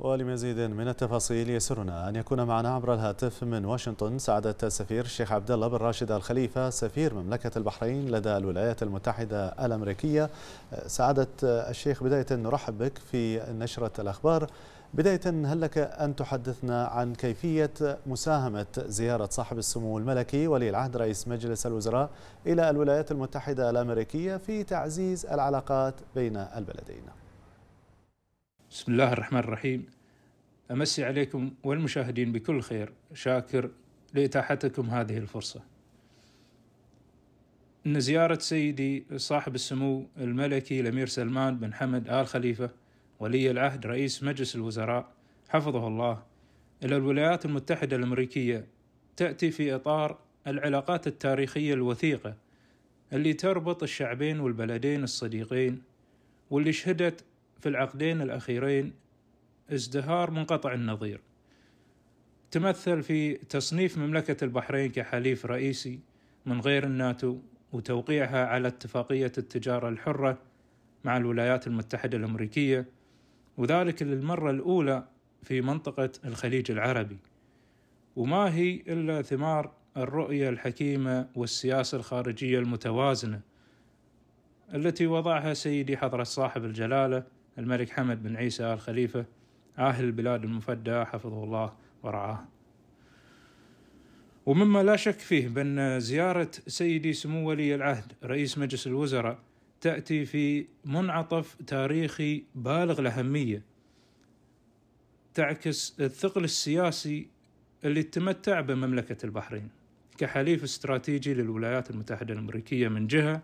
ولمزيد من التفاصيل يسرنا أن يكون معنا عبر الهاتف من واشنطن سعادة السفير الشيخ عبد الله بن راشد الخليفة سفير مملكة البحرين لدى الولايات المتحدة الأمريكية سعادة الشيخ بداية نرحب بك في نشرة الأخبار بداية هل لك أن تحدثنا عن كيفية مساهمة زيارة صاحب السمو الملكي ولي العهد رئيس مجلس الوزراء إلى الولايات المتحدة الأمريكية في تعزيز العلاقات بين البلدين؟ بسم الله الرحمن الرحيم أمسي عليكم والمشاهدين بكل خير شاكر لإتاحتكم هذه الفرصة إن زيارة سيدي صاحب السمو الملكي الأمير سلمان بن حمد آل خليفة ولي العهد رئيس مجلس الوزراء حفظه الله إلى الولايات المتحدة الأمريكية تأتي في إطار العلاقات التاريخية الوثيقة اللي تربط الشعبين والبلدين الصديقين واللي شهدت في العقدين الأخيرين ازدهار منقطع النظير تمثل في تصنيف مملكة البحرين كحليف رئيسي من غير الناتو وتوقيعها على اتفاقية التجارة الحرة مع الولايات المتحدة الأمريكية وذلك للمرة الأولى في منطقة الخليج العربي وما هي إلا ثمار الرؤية الحكيمة والسياسة الخارجية المتوازنة التي وضعها سيدي حضرة صاحب الجلالة الملك حمد بن عيسى آل خليفة عاهل البلاد المفدى حفظه الله ورعاه ومما لا شك فيه بأن زيارة سيدي سمو ولي العهد رئيس مجلس الوزراء تأتي في منعطف تاريخي بالغ الأهمية تعكس الثقل السياسي اللي تمتع بمملكة البحرين كحليف استراتيجي للولايات المتحدة الأمريكية من جهة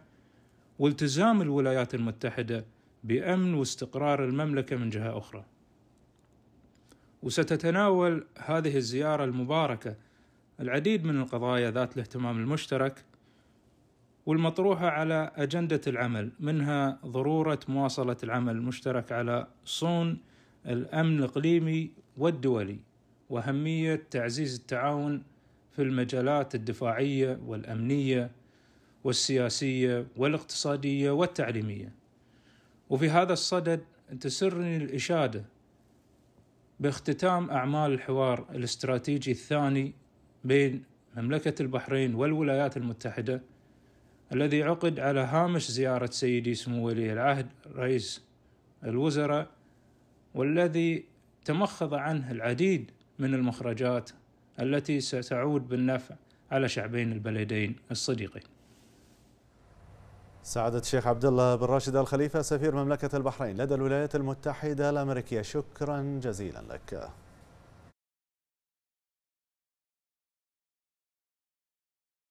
والتزام الولايات المتحدة بامن واستقرار المملكه من جهه اخرى وستتناول هذه الزياره المباركه العديد من القضايا ذات الاهتمام المشترك والمطروحه على اجنده العمل منها ضروره مواصله العمل المشترك على صون الامن الاقليمي والدولي واهميه تعزيز التعاون في المجالات الدفاعيه والامنيه والسياسيه والاقتصاديه والتعليميه وفي هذا الصدد تسرني الإشادة باختتام أعمال الحوار الاستراتيجي الثاني بين مملكة البحرين والولايات المتحدة الذي عقد على هامش زيارة سيدي سمو ولي العهد رئيس الوزراء والذي تمخض عنه العديد من المخرجات التي ستعود بالنفع على شعبين البلدين الصديقين سعادة الشيخ عبد الله بن راشد الخليفة سفير مملكة البحرين لدى الولايات المتحدة الأمريكية شكرا جزيلا لك